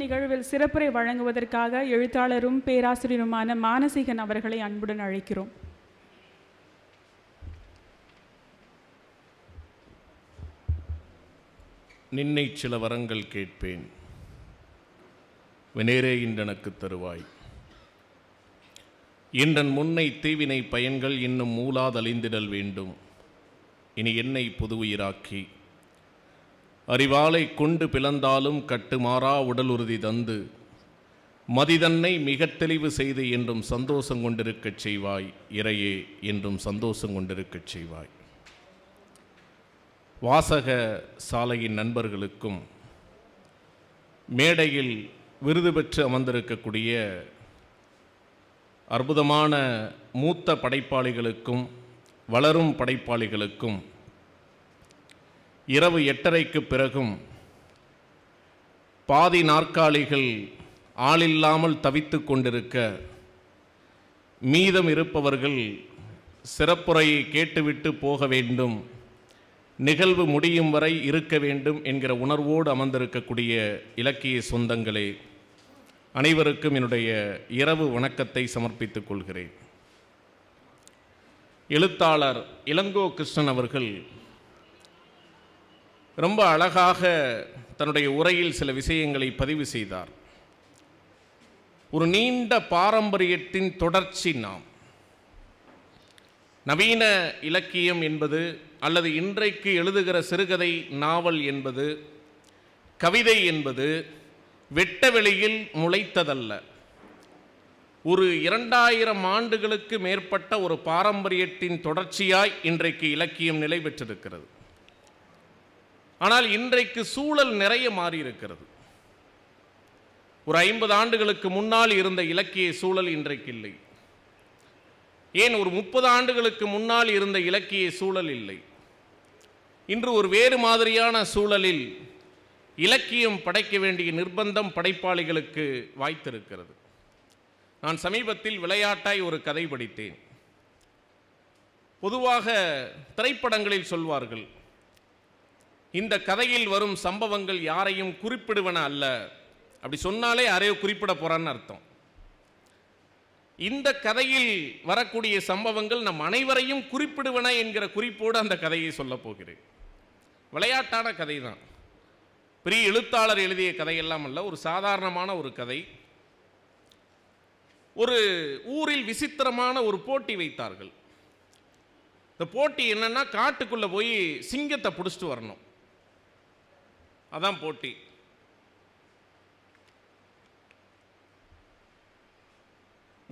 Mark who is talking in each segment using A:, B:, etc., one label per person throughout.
A: நிகழ்வில் சிறப்புரை வழங்குவதற்காக எழுத்தாளரும் பேராசிரியருமான மானசீகன் அவர்களை அன்புடன் அழைக்கிறோம் நின்னை சில வரங்கள் கேட்பேன் வினேரே இன்றனுக்கு தருவாய் இன்றன் முன்னை தீவினை பயன்கள் இன்னும் மூலாதழிந்திடல் வேண்டும் இனி என்னை புது உயிராக்கி அறிவாலை கொண்டு பிளந்தாலும் கட்டுமாறா உடல் உறுதி தந்து மதிதன்னை மிக தெளிவு செய்து என்றும் சந்தோஷம் கொண்டிருக்கச் செய்வாய் இறையே என்றும் சந்தோஷம் கொண்டிருக்கச் செய்வாய் வாசக சாலையின் நண்பர்களுக்கும் மேடையில் விருது பெற்று அமர்ந்திருக்கக்கூடிய அற்புதமான மூத்த படைப்பாளிகளுக்கும் வளரும் படைப்பாளிகளுக்கும் இரவு எட்டரைக்கு பிறகும் பாதி நாற்காலிகள் ஆளில்லாமல் தவித்து கொண்டிருக்க மீதம் இருப்பவர்கள் சிறப்புரையை கேட்டுவிட்டு போக வேண்டும் நிகழ்வு முடியும் வரை இருக்க வேண்டும் என்கிற உணர்வோடு அமர்ந்திருக்கக்கூடிய இலக்கிய சொந்தங்களே அனைவருக்கும் என்னுடைய இரவு வணக்கத்தை சமர்ப்பித்துக் கொள்கிறேன் எழுத்தாளர் இளங்கோ கிருஷ்ணன் அவர்கள் ரொம்ப அழகாக தன்னுடைய உரையில் சில விஷயங்களை பதிவு செய்தார் ஒரு நீண்ட பாரம்பரியத்தின் தொடர்ச்சி நாம் நவீன இலக்கியம் என்பது அல்லது இன்றைக்கு எழுதுகிற சிறுகதை நாவல் என்பது கவிதை என்பது வெட்டவெளியில் முளைத்ததல்ல ஒரு இரண்டாயிரம் ஆண்டுகளுக்கு மேற்பட்ட ஒரு பாரம்பரியத்தின் தொடர்ச்சியாய் இன்றைக்கு இலக்கியம் நிலை பெற்றிருக்கிறது ஆனால் இன்றைக்கு சூழல் நிறைய மாறி இருக்கிறது ஒரு ஐம்பது ஆண்டுகளுக்கு முன்னால் இருந்த இலக்கிய சூழல் இன்றைக்கு இல்லை ஏன் ஒரு முப்பது ஆண்டுகளுக்கு முன்னால் இருந்த இலக்கிய சூழல் இல்லை இன்று ஒரு வேறு மாதிரியான சூழலில் இலக்கியம் படைக்க வேண்டிய நிர்பந்தம் படைப்பாளிகளுக்கு வாய்த்திருக்கிறது நான் சமீபத்தில் விளையாட்டாய் ஒரு கதை படித்தேன் பொதுவாக திரைப்படங்களில் சொல்வார்கள் இந்த கதையில் வரும் சம்பவங்கள் யாரையும் குறிப்பிடுவன அல்ல அப்படி சொன்னாலே யாரையோ குறிப்பிட போகிறான்னு அர்த்தம் இந்த கதையில் வரக்கூடிய சம்பவங்கள் நம் அனைவரையும் குறிப்பிடுவன என்கிற குறிப்போடு அந்த கதையை சொல்ல போகிறேன் விளையாட்டான கதை தான் பெரிய எழுத்தாளர் எழுதிய கதையெல்லாம் அல்ல ஒரு சாதாரணமான ஒரு கதை ஒரு ஊரில் விசித்திரமான ஒரு போட்டி வைத்தார்கள் இந்த போட்டி என்னென்னா காட்டுக்குள்ளே போய் சிங்கத்தை பிடிச்சிட்டு வரணும் அதான் போட்டி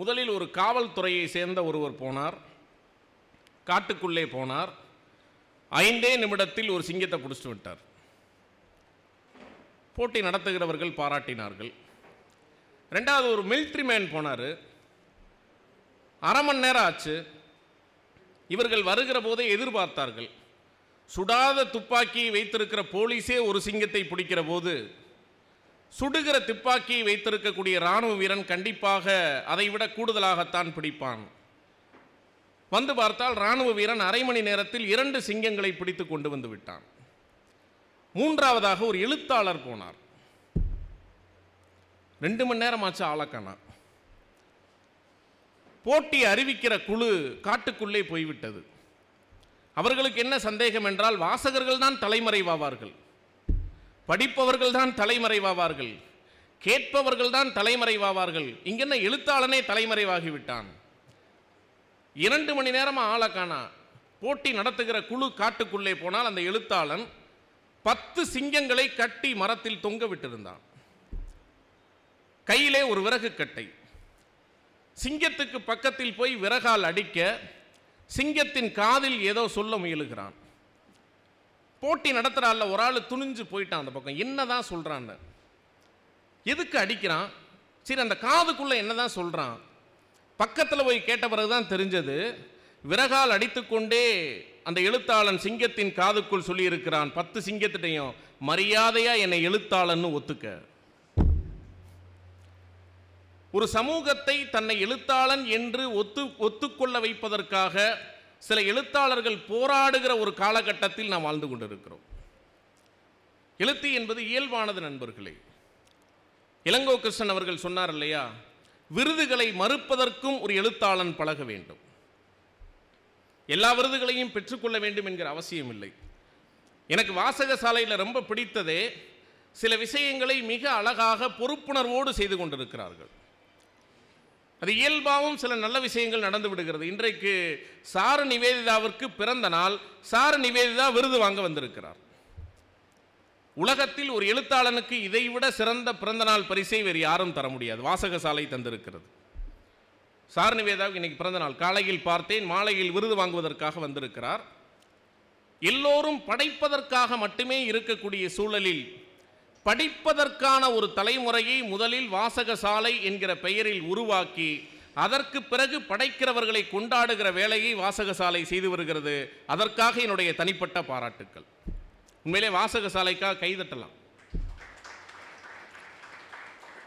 A: முதலில் ஒரு காவல்துறையை சேர்ந்த ஒருவர் போனார் காட்டுக்குள்ளே போனார் ஐந்தே நிமிடத்தில் ஒரு சிங்கத்தை பிடிச்சிட்டு விட்டார் போட்டி நடத்துகிறவர்கள் பாராட்டினார்கள் ரெண்டாவது ஒரு மில்ட்ரி மேன் போனார் அரை மணி நேரம் ஆச்சு இவர்கள் வருகிற போதே எதிர்பார்த்தார்கள் சுடாத துப்பாக்கி வைத்திருக்கிற போலீஸே ஒரு சிங்கத்தை பிடிக்கிற போது சுடுகிற துப்பாக்கி வைத்திருக்கக்கூடிய இராணுவ வீரன் கண்டிப்பாக அதைவிட கூடுதலாகத்தான் பிடிப்பான் வந்து பார்த்தால் இராணுவ வீரன் அரை மணி நேரத்தில் இரண்டு சிங்கங்களை பிடித்து கொண்டு வந்து விட்டான் மூன்றாவதாக ஒரு எழுத்தாளர் போனார் ரெண்டு மணி நேரம் ஆச்சு ஆளக்கணா போட்டி அறிவிக்கிற குழு காட்டுக்குள்ளே போய்விட்டது அவர்களுக்கு என்ன சந்தேகம் என்றால் வாசகர்கள் தான் தலைமறைவாவார்கள் படிப்பவர்கள் தான் தலைமறைவாவார்கள் கேட்பவர்கள் தான் தலைமறைவாவார்கள் இங்கென்ன எழுத்தாளனே தலைமறைவாகிவிட்டான் இரண்டு மணி நேரமாக ஆளை காணா போட்டி நடத்துகிற குழு காட்டுக்குள்ளே போனால் அந்த எழுத்தாளன் பத்து சிங்கங்களை கட்டி மரத்தில் தொங்க விட்டிருந்தான் கையிலே ஒரு விறகு கட்டை சிங்கத்துக்கு பக்கத்தில் போய் விறகால் அடிக்க சிங்கத்தின் காதில் ஏதோ சொல்ல முயலுகிறான் போட்டி நடத்துகிறாள் ஒரு ஆள் துணிஞ்சு போயிட்டான் அந்த பக்கம் என்ன தான் சொல்கிறான்னு எதுக்கு அடிக்கிறான் சரி அந்த காதுக்குள்ளே என்ன தான் சொல்கிறான் பக்கத்தில் போய் கேட்ட பிறகு தான் தெரிஞ்சது விறகால் அடித்துக்கொண்டே அந்த எழுத்தாளன் சிங்கத்தின் காதுக்குள் சொல்லியிருக்கிறான் பத்து சிங்கத்திட்டையும் மரியாதையாக என்னை எழுத்தாளன்னு ஒத்துக்க ஒரு சமூகத்தை தன்னை எழுத்தாளன் என்று ஒத்து ஒத்துக்கொள்ள வைப்பதற்காக சில எழுத்தாளர்கள் போராடுகிற ஒரு காலகட்டத்தில் நாம் வாழ்ந்து கொண்டிருக்கிறோம் எழுத்து என்பது இயல்பானது நண்பர்களே இளங்கோ கிருஷ்ணன் அவர்கள் சொன்னார் இல்லையா விருதுகளை மறுப்பதற்கும் ஒரு எழுத்தாளன் பழக வேண்டும் எல்லா விருதுகளையும் பெற்றுக்கொள்ள வேண்டும் என்கிற அவசியம் இல்லை எனக்கு வாசக சாலையில் ரொம்ப பிடித்ததே சில விஷயங்களை மிக அழகாக பொறுப்புணர்வோடு செய்து கொண்டிருக்கிறார்கள் அது இயல்பாகவும் சில நல்ல விஷயங்கள் நடந்து விடுகிறது இன்றைக்கு சார நிவேதிதாவிற்கு பிறந்த நாள் சார நிவேதிதா விருது வாங்க வந்திருக்கிறார் உலகத்தில் ஒரு எழுத்தாளனுக்கு இதைவிட சிறந்த பிறந்தநாள் பரிசை வேறு யாரும் தர முடியாது வாசக சாலை தந்திருக்கிறது சார் நிவேதாவுக்கு இன்னைக்கு பிறந்தநாள் காலையில் பார்த்தேன் மாலையில் விருது வாங்குவதற்காக வந்திருக்கிறார் எல்லோரும் படைப்பதற்காக மட்டுமே இருக்கக்கூடிய சூழலில் படிப்பதற்கான ஒரு தலைமுறையை முதலில் வாசகசாலை என்கிற பெயரில் உருவாக்கி அதற்கு பிறகு படைக்கிறவர்களை கொண்டாடுகிற வேலையை வாசகசாலை செய்து வருகிறது அதற்காக என்னுடைய தனிப்பட்ட பாராட்டுக்கள் உண்மையிலே வாசகசாலைக்காக கைதட்டலாம்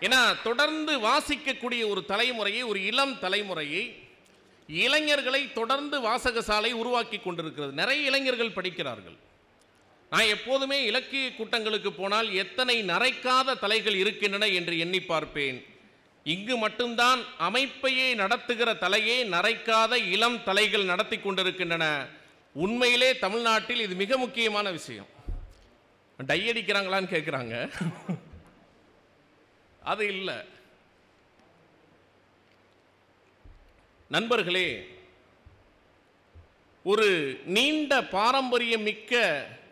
A: ஏன்னா தொடர்ந்து வாசிக்கக்கூடிய ஒரு தலைமுறையை ஒரு இளம் தலைமுறையை இளைஞர்களை தொடர்ந்து வாசகசாலை உருவாக்கி கொண்டிருக்கிறது நிறைய இளைஞர்கள் படிக்கிறார்கள் நான் எப்போதுமே இலக்கிய கூட்டங்களுக்கு போனால் எத்தனை நரைக்காத தலைகள் இருக்கின்றன என்று எண்ணி பார்ப்பேன் இங்கு மட்டும்தான் அமைப்பையே நடத்துகிற தலையே நரைக்காத இளம் தலைகள் நடத்தி கொண்டிருக்கின்றன உண்மையிலே தமிழ்நாட்டில் இது மிக முக்கியமான விஷயம் டை அடிக்கிறாங்களான்னு கேட்குறாங்க அது இல்லை நண்பர்களே ஒரு நீண்ட பாரம்பரியம் மிக்க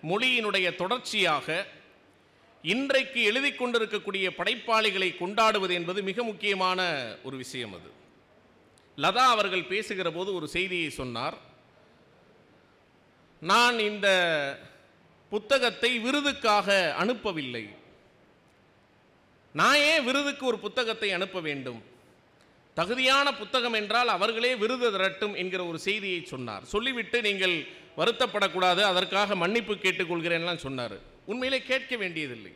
A: மொழியினுடைய தொடர்ச்சியாக இன்றைக்கு எழுதி கொண்டிருக்கக்கூடிய படைப்பாளிகளை கொண்டாடுவது என்பது மிக முக்கியமான ஒரு விஷயம் அது லதா அவர்கள் பேசுகிற போது ஒரு செய்தியை சொன்னார் நான் இந்த புத்தகத்தை விருதுக்காக அனுப்பவில்லை நான் ஏன் விருதுக்கு ஒரு புத்தகத்தை அனுப்ப வேண்டும் தகுதியான புத்தகம் என்றால் அவர்களே விருது திரட்டும் என்கிற ஒரு செய்தியை சொன்னார் சொல்லிவிட்டு நீங்கள் வருத்தப்படக்கூடாது அதற்காக மன்னிப்பு கேட்டுக்கொள்கிறேன்லாம் சொன்னார் உண்மையிலே கேட்க வேண்டியதில்லை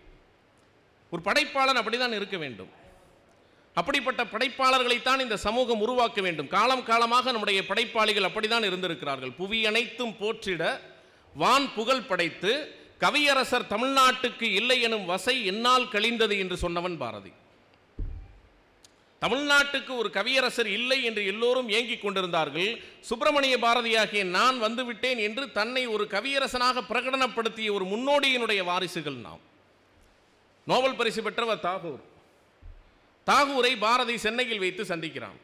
A: ஒரு படைப்பாளன் அப்படிதான் இருக்க வேண்டும் அப்படிப்பட்ட படைப்பாளர்களைத்தான் இந்த சமூகம் உருவாக்க வேண்டும் காலம் காலமாக நம்முடைய படைப்பாளிகள் அப்படிதான் இருந்திருக்கிறார்கள் புவி அனைத்தும் போற்றிட வான் புகழ் படைத்து கவியரசர் தமிழ்நாட்டுக்கு இல்லை எனும் வசை என்னால் கழிந்தது என்று சொன்னவன் பாரதி தமிழ்நாட்டுக்கு ஒரு கவியரசர் இல்லை என்று எல்லோரும் ஏங்கிக் கொண்டிருந்தார்கள் சுப்பிரமணிய பாரதியாகிய நான் வந்துவிட்டேன் என்று தன்னை ஒரு கவியரசனாக பிரகடனப்படுத்திய ஒரு முன்னோடியினுடைய வாரிசுகள் நாம் நோபல் பரிசு பெற்றவர் தாகூர் தாகூரை பாரதி சென்னையில் வைத்து சந்திக்கிறான்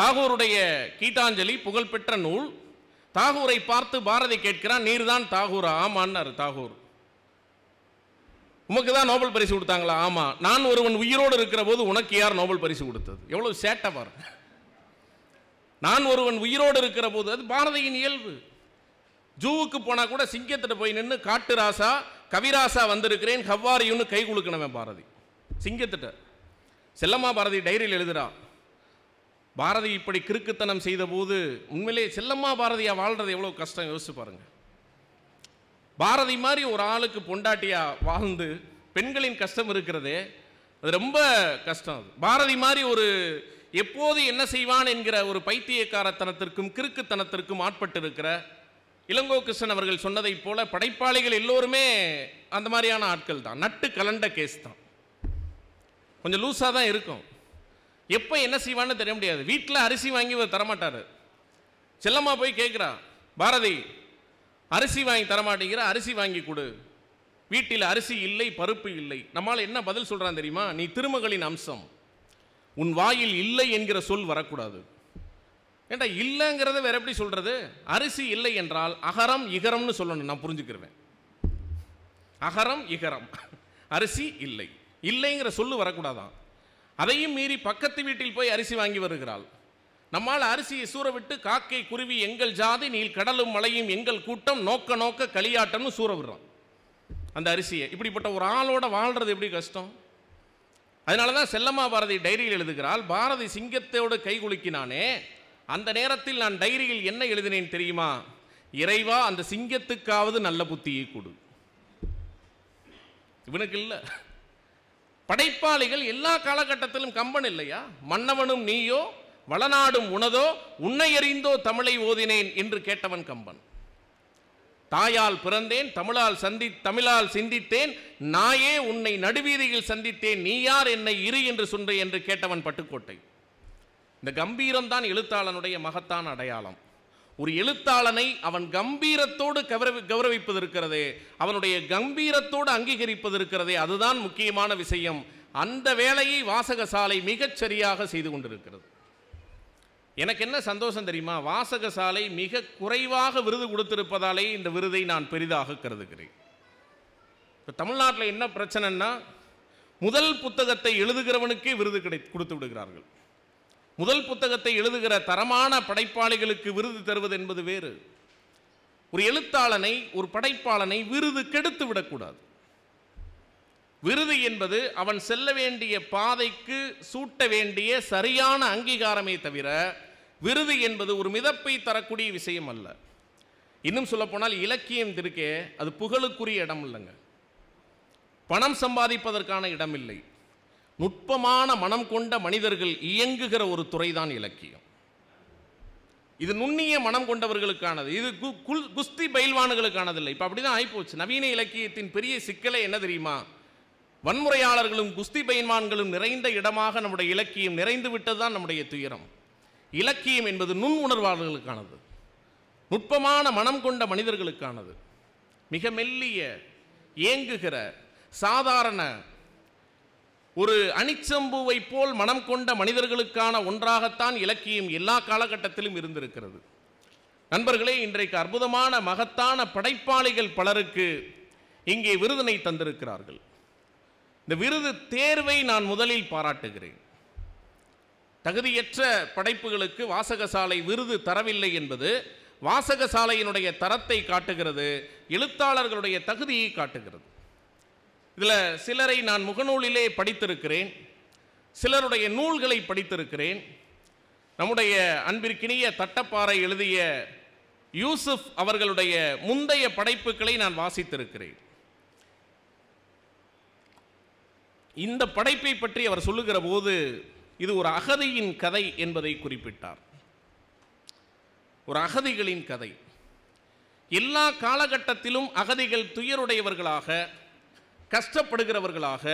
A: தாகூருடைய கீதாஞ்சலி புகழ்பெற்ற நூல் தாகூரை பார்த்து பாரதி கேட்கிறான் நீர்தான் தாகூரா ஆமான்னார் தாகூர் உமக்கு தான் நோபல் பரிசு கொடுத்தாங்களா ஆமாம் நான் ஒருவன் உயிரோடு இருக்கிற போது உனக்கு யார் நோபல் பரிசு கொடுத்தது எவ்வளோ சேட்டை பாரு நான் ஒருவன் உயிரோடு இருக்கிற போது அது பாரதியின் இயல்பு ஜூவுக்கு போனால் கூட சிங்கத்திட்ட போய் நின்று காட்டு ராசா கவிராசா வந்திருக்கிறேன் ஹவ்வாரியுன்னு கை குலுக்கணவன் பாரதி சிங்கத்திட்ட செல்லம்மா பாரதி டைரியில் எழுதுறா பாரதி இப்படி கிறுக்குத்தனம் செய்த போது உண்மையிலே செல்லம்மா பாரதியாக வாழ்கிறது எவ்வளோ கஷ்டம் யோசிச்சு பாருங்கள் பாரதி மாதிரி ஒரு ஆளுக்கு பொண்டாட்டியாக வாழ்ந்து பெண்களின் கஷ்டம் இருக்கிறதே அது ரொம்ப கஷ்டம் அது பாரதி மாதிரி ஒரு எப்போது என்ன செய்வான் என்கிற ஒரு பைத்தியக்காரத்தனத்திற்கும் கிறுக்குத்தனத்திற்கும் ஆட்பட்டிருக்கிற இளங்கோ கிருஷ்ணன் அவர்கள் சொன்னதைப் போல படைப்பாளிகள் எல்லோருமே அந்த மாதிரியான ஆட்கள் தான் நட்டு கலண்ட கேஸ் தான் கொஞ்சம் லூஸாக தான் இருக்கும் எப்போ என்ன செய்வான்னு தெரிய முடியாது வீட்டில் அரிசி வாங்கி தரமாட்டார் செல்லம்மா போய் கேட்குறா பாரதி அரிசி வாங்கி தரமாட்டேங்கிற அரிசி வாங்கி கொடு வீட்டில் அரிசி இல்லை பருப்பு இல்லை நம்மால் என்ன பதில் சொல்கிறான் தெரியுமா நீ திருமகளின் அம்சம் உன் வாயில் இல்லை என்கிற சொல் வரக்கூடாது ஏண்டா இல்லைங்கிறத வேற எப்படி சொல்கிறது அரிசி இல்லை என்றால் அகரம் இகரம்னு சொல்லணும் நான் புரிஞ்சுக்கிருவேன் அகரம் இகரம் அரிசி இல்லை இல்லைங்கிற சொல்லு வரக்கூடாதான் அதையும் மீறி பக்கத்து வீட்டில் போய் அரிசி வாங்கி வருகிறாள் நம்மால் அரிசியை சூற விட்டு காக்கை குருவி எங்கள் ஜாதி நீல் கடலும் மலையும் எங்கள் கூட்டம் நோக்க நோக்க களியாட்டம்னு சூற விடுறோம் அந்த அரிசியை இப்படிப்பட்ட ஒரு ஆளோட வாழ்கிறது எப்படி கஷ்டம் அதனால தான் செல்லம்மா பாரதி டைரியில் எழுதுகிறாள் பாரதி சிங்கத்தோடு கை குலுக்கினானே அந்த நேரத்தில் நான் டைரியில் என்ன எழுதினேன் தெரியுமா இறைவா அந்த சிங்கத்துக்காவது நல்ல புத்தியை கொடு இவனுக்கு இல்லை படைப்பாளிகள் எல்லா காலகட்டத்திலும் கம்பன் இல்லையா மன்னவனும் நீயோ வளநாடும் உனதோ உன்னை அறிந்தோ தமிழை ஓதினேன் என்று கேட்டவன் கம்பன் தாயால் பிறந்தேன் தமிழால் சந்தி தமிழால் சிந்தித்தேன் நாயே உன்னை நடுவீதியில் சந்தித்தேன் நீ யார் என்னை இரு என்று சொன்ன என்று கேட்டவன் பட்டுக்கோட்டை இந்த கம்பீரம்தான் எழுத்தாளனுடைய மகத்தான அடையாளம் ஒரு எழுத்தாளனை அவன் கம்பீரத்தோடு கௌரவி கௌரவிப்பது இருக்கிறதே அவனுடைய கம்பீரத்தோடு அங்கீகரிப்பது இருக்கிறதே அதுதான் முக்கியமான விஷயம் அந்த வேலையை வாசகசாலை மிகச் சரியாக செய்து கொண்டிருக்கிறது எனக்கு என்ன சந்தோஷம் தெரியுமா வாசக சாலை மிக குறைவாக விருது கொடுத்திருப்பதாலே இந்த விருதை நான் பெரிதாக கருதுகிறேன் இப்போ தமிழ்நாட்டில் என்ன பிரச்சனைன்னா முதல் புத்தகத்தை எழுதுகிறவனுக்கே விருது கிடை கொடுத்து விடுகிறார்கள் முதல் புத்தகத்தை எழுதுகிற தரமான படைப்பாளிகளுக்கு விருது தருவது என்பது வேறு ஒரு எழுத்தாளனை ஒரு படைப்பாளனை விருது கெடுத்து விடக்கூடாது விருது என்பது அவன் செல்ல வேண்டிய பாதைக்கு சூட்ட வேண்டிய சரியான அங்கீகாரமே தவிர விருது என்பது ஒரு மிதப்பை தரக்கூடிய விஷயம் அல்ல இன்னும் சொல்லப்போனால் இலக்கியம் இருக்கே அது புகழுக்குரிய இடம் இல்லைங்க பணம் சம்பாதிப்பதற்கான இடம் இல்லை நுட்பமான மனம் கொண்ட மனிதர்கள் இயங்குகிற ஒரு துறைதான் இலக்கியம் இது நுண்ணிய மனம் கொண்டவர்களுக்கானது இது குல் குஸ்தி பயில்வான்களுக்கானது இல்லை இப்போ அப்படிதான் தான் ஆகிப்போச்சு நவீன இலக்கியத்தின் பெரிய சிக்கலை என்ன தெரியுமா வன்முறையாளர்களும் குஸ்தி பயில்வான்களும் நிறைந்த இடமாக நம்முடைய இலக்கியம் நிறைந்து விட்டது தான் நம்முடைய துயரம் இலக்கியம் என்பது நுண் உணர்வாளர்களுக்கானது நுட்பமான மனம் கொண்ட மனிதர்களுக்கானது மிக மெல்லிய ஏங்குகிற சாதாரண ஒரு அணிச்சம்புவை போல் மனம் கொண்ட மனிதர்களுக்கான ஒன்றாகத்தான் இலக்கியம் எல்லா காலகட்டத்திலும் இருந்திருக்கிறது நண்பர்களே இன்றைக்கு அற்புதமான மகத்தான படைப்பாளிகள் பலருக்கு இங்கே விருதினை தந்திருக்கிறார்கள் இந்த விருது தேர்வை நான் முதலில் பாராட்டுகிறேன் தகுதியற்ற படைப்புகளுக்கு வாசகசாலை விருது தரவில்லை என்பது வாசகசாலையினுடைய தரத்தை காட்டுகிறது எழுத்தாளர்களுடைய தகுதியை காட்டுகிறது இதில் சிலரை நான் முகநூலிலே படித்திருக்கிறேன் சிலருடைய நூல்களை படித்திருக்கிறேன் நம்முடைய அன்பிற்கினிய தட்டப்பாறை எழுதிய யூசுப் அவர்களுடைய முந்தைய படைப்புகளை நான் வாசித்திருக்கிறேன் இந்த படைப்பை பற்றி அவர் சொல்லுகிற போது இது ஒரு அகதியின் கதை என்பதை குறிப்பிட்டார் ஒரு அகதிகளின் கதை எல்லா காலகட்டத்திலும் அகதிகள் துயருடையவர்களாக கஷ்டப்படுகிறவர்களாக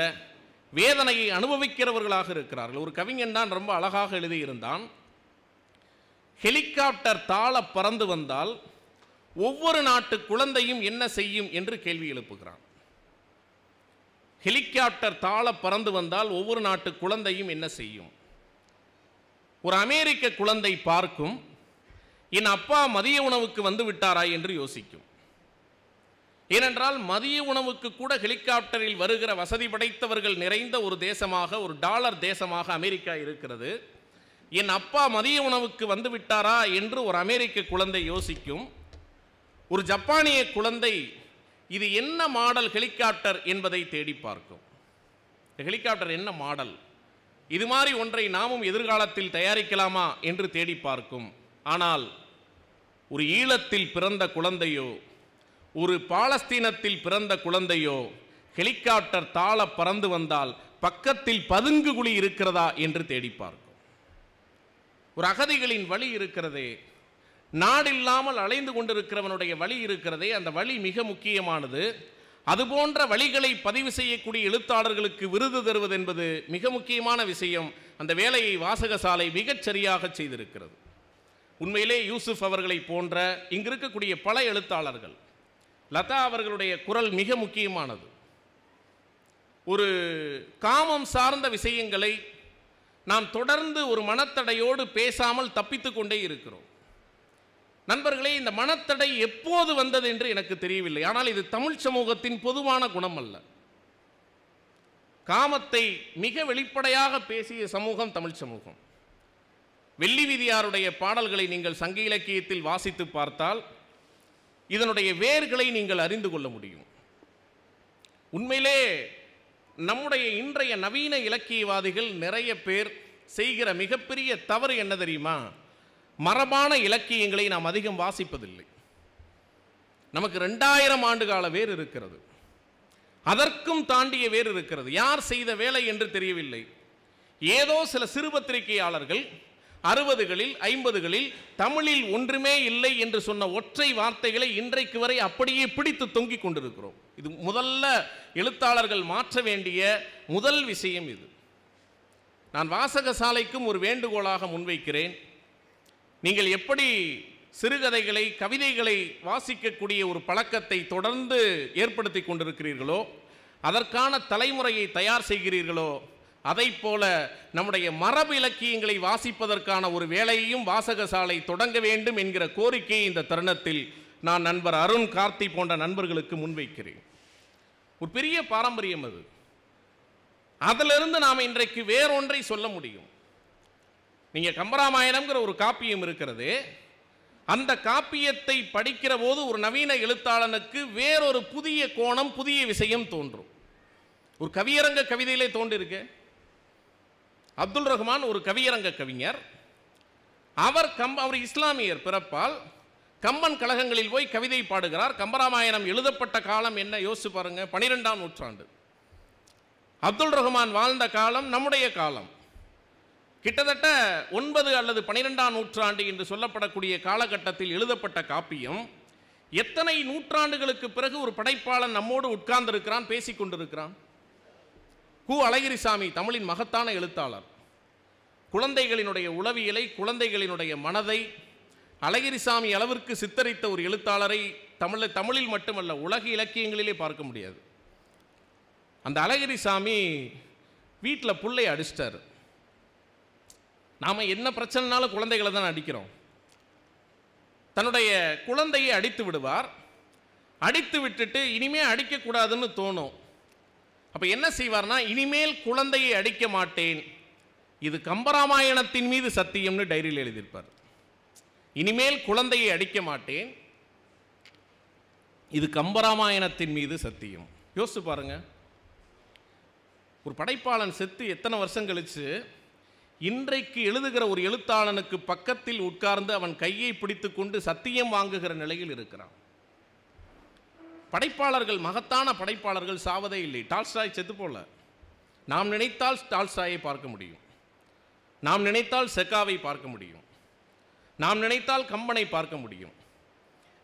A: வேதனையை அனுபவிக்கிறவர்களாக இருக்கிறார்கள் ஒரு கவிஞன் தான் ரொம்ப அழகாக எழுதியிருந்தான் ஹெலிகாப்டர் தாள பறந்து வந்தால் ஒவ்வொரு நாட்டு குழந்தையும் என்ன செய்யும் என்று கேள்வி எழுப்புகிறான் ஹெலிகாப்டர் தாள பறந்து வந்தால் ஒவ்வொரு நாட்டு குழந்தையும் என்ன செய்யும் ஒரு அமெரிக்க குழந்தை பார்க்கும் என் அப்பா மதிய உணவுக்கு வந்து விட்டாரா என்று யோசிக்கும் ஏனென்றால் மதிய உணவுக்கு கூட ஹெலிகாப்டரில் வருகிற வசதி படைத்தவர்கள் நிறைந்த ஒரு தேசமாக ஒரு டாலர் தேசமாக அமெரிக்கா இருக்கிறது என் அப்பா மதிய உணவுக்கு வந்து விட்டாரா என்று ஒரு அமெரிக்க குழந்தை யோசிக்கும் ஒரு ஜப்பானிய குழந்தை இது என்ன மாடல் ஹெலிகாப்டர் என்பதை தேடி பார்க்கும் இந்த ஹெலிகாப்டர் என்ன மாடல் இது மாதிரி ஒன்றை நாமும் எதிர்காலத்தில் தயாரிக்கலாமா என்று தேடி பார்க்கும் ஆனால் ஒரு ஈழத்தில் பிறந்த குழந்தையோ ஒரு பாலஸ்தீனத்தில் பிறந்த குழந்தையோ ஹெலிகாப்டர் தாள பறந்து வந்தால் பக்கத்தில் பதுங்கு குழி இருக்கிறதா என்று தேடி பார்க்கும் ஒரு அகதிகளின் வழி இருக்கிறதே நாடில்லாமல் அலைந்து கொண்டிருக்கிறவனுடைய வழி இருக்கிறதே அந்த வழி மிக முக்கியமானது அதுபோன்ற வழிகளை பதிவு செய்யக்கூடிய எழுத்தாளர்களுக்கு விருது தருவது என்பது மிக முக்கியமான விஷயம் அந்த வேலையை வாசகசாலை மிகச் சரியாக செய்திருக்கிறது உண்மையிலே யூசுப் அவர்களை போன்ற இங்கு இருக்கக்கூடிய பல எழுத்தாளர்கள் லதா அவர்களுடைய குரல் மிக முக்கியமானது ஒரு காமம் சார்ந்த விஷயங்களை நாம் தொடர்ந்து ஒரு மனத்தடையோடு பேசாமல் தப்பித்து கொண்டே இருக்கிறோம் நண்பர்களே இந்த மனத்தடை எப்போது வந்தது என்று எனக்கு தெரியவில்லை ஆனால் இது தமிழ் சமூகத்தின் பொதுவான குணம் அல்ல காமத்தை மிக வெளிப்படையாக பேசிய சமூகம் தமிழ் சமூகம் வெள்ளி விதியாருடைய பாடல்களை நீங்கள் சங்க இலக்கியத்தில் வாசித்து பார்த்தால் இதனுடைய வேர்களை நீங்கள் அறிந்து கொள்ள முடியும் உண்மையிலே நம்முடைய இன்றைய நவீன இலக்கியவாதிகள் நிறைய பேர் செய்கிற மிகப்பெரிய தவறு என்ன தெரியுமா மரபான இலக்கியங்களை நாம் அதிகம் வாசிப்பதில்லை நமக்கு ரெண்டாயிரம் ஆண்டு கால வேறு இருக்கிறது அதற்கும் தாண்டிய வேறு இருக்கிறது யார் செய்த வேலை என்று தெரியவில்லை ஏதோ சில சிறுபத்திரிகையாளர்கள் அறுபதுகளில் ஐம்பதுகளில் தமிழில் ஒன்றுமே இல்லை என்று சொன்ன ஒற்றை வார்த்தைகளை இன்றைக்கு வரை அப்படியே பிடித்து தொங்கிக் கொண்டிருக்கிறோம் இது முதல்ல எழுத்தாளர்கள் மாற்ற வேண்டிய முதல் விஷயம் இது நான் வாசக சாலைக்கும் ஒரு வேண்டுகோளாக முன்வைக்கிறேன் நீங்கள் எப்படி சிறுகதைகளை கவிதைகளை வாசிக்கக்கூடிய ஒரு பழக்கத்தை தொடர்ந்து ஏற்படுத்தி கொண்டிருக்கிறீர்களோ அதற்கான தலைமுறையை தயார் செய்கிறீர்களோ அதை போல நம்முடைய மரபு இலக்கியங்களை வாசிப்பதற்கான ஒரு வேலையையும் வாசகசாலை தொடங்க வேண்டும் என்கிற கோரிக்கையை இந்த தருணத்தில் நான் நண்பர் அருண் கார்த்தி போன்ற நண்பர்களுக்கு முன்வைக்கிறேன் ஒரு பெரிய பாரம்பரியம் அது அதிலிருந்து நாம் இன்றைக்கு வேறொன்றை சொல்ல முடியும் நீங்கள் கம்பராமாயணம்ங்கிற ஒரு காப்பியம் இருக்கிறது அந்த காப்பியத்தை படிக்கிற போது ஒரு நவீன எழுத்தாளனுக்கு வேறொரு புதிய கோணம் புதிய விஷயம் தோன்றும் ஒரு கவியரங்க கவிதையிலே தோன்றிருக்கு அப்துல் ரஹ்மான் ஒரு கவியரங்க கவிஞர் அவர் கம் அவர் இஸ்லாமியர் பிறப்பால் கம்பன் கழகங்களில் போய் கவிதை பாடுகிறார் கம்பராமாயணம் எழுதப்பட்ட காலம் என்ன யோசிச்சு பாருங்க பனிரெண்டாம் நூற்றாண்டு அப்துல் ரஹ்மான் வாழ்ந்த காலம் நம்முடைய காலம் கிட்டத்தட்ட ஒன்பது அல்லது பனிரெண்டாம் நூற்றாண்டு என்று சொல்லப்படக்கூடிய காலகட்டத்தில் எழுதப்பட்ட காப்பியம் எத்தனை நூற்றாண்டுகளுக்கு பிறகு ஒரு படைப்பாளன் நம்மோடு உட்கார்ந்திருக்கிறான் கொண்டிருக்கிறான் கு அழகிரிசாமி தமிழின் மகத்தான எழுத்தாளர் குழந்தைகளினுடைய உளவியலை குழந்தைகளினுடைய மனதை அழகிரிசாமி அளவிற்கு சித்தரித்த ஒரு எழுத்தாளரை தமிழ தமிழில் மட்டுமல்ல உலக இலக்கியங்களிலே பார்க்க முடியாது அந்த அழகிரிசாமி வீட்டில் புள்ளை அடிச்சிட்டார் நாம் என்ன பிரச்சனைனாலும் குழந்தைகளை தான் அடிக்கிறோம் தன்னுடைய குழந்தையை அடித்து விடுவார் அடித்து விட்டுட்டு இனிமேல் அடிக்கக்கூடாதுன்னு தோணும் அப்போ என்ன செய்வார்னா இனிமேல் குழந்தையை அடிக்க மாட்டேன் இது கம்பராமாயணத்தின் மீது சத்தியம்னு டைரியில் எழுதியிருப்பார் இனிமேல் குழந்தையை அடிக்க மாட்டேன் இது கம்பராமாயணத்தின் மீது சத்தியம் யோசிச்சு பாருங்கள் ஒரு படைப்பாளன் செத்து எத்தனை வருஷம் கழித்து இன்றைக்கு எழுதுகிற ஒரு எழுத்தாளனுக்கு பக்கத்தில் உட்கார்ந்து அவன் கையை பிடித்து கொண்டு சத்தியம் வாங்குகிற நிலையில் இருக்கிறான் படைப்பாளர்கள் மகத்தான படைப்பாளர்கள் சாவதே இல்லை டால்ஸ்டாய் செத்து போல நாம் நினைத்தால் டால்ஸ்டாயை பார்க்க முடியும் நாம் நினைத்தால் செக்காவை பார்க்க முடியும் நாம் நினைத்தால் கம்பனை பார்க்க முடியும்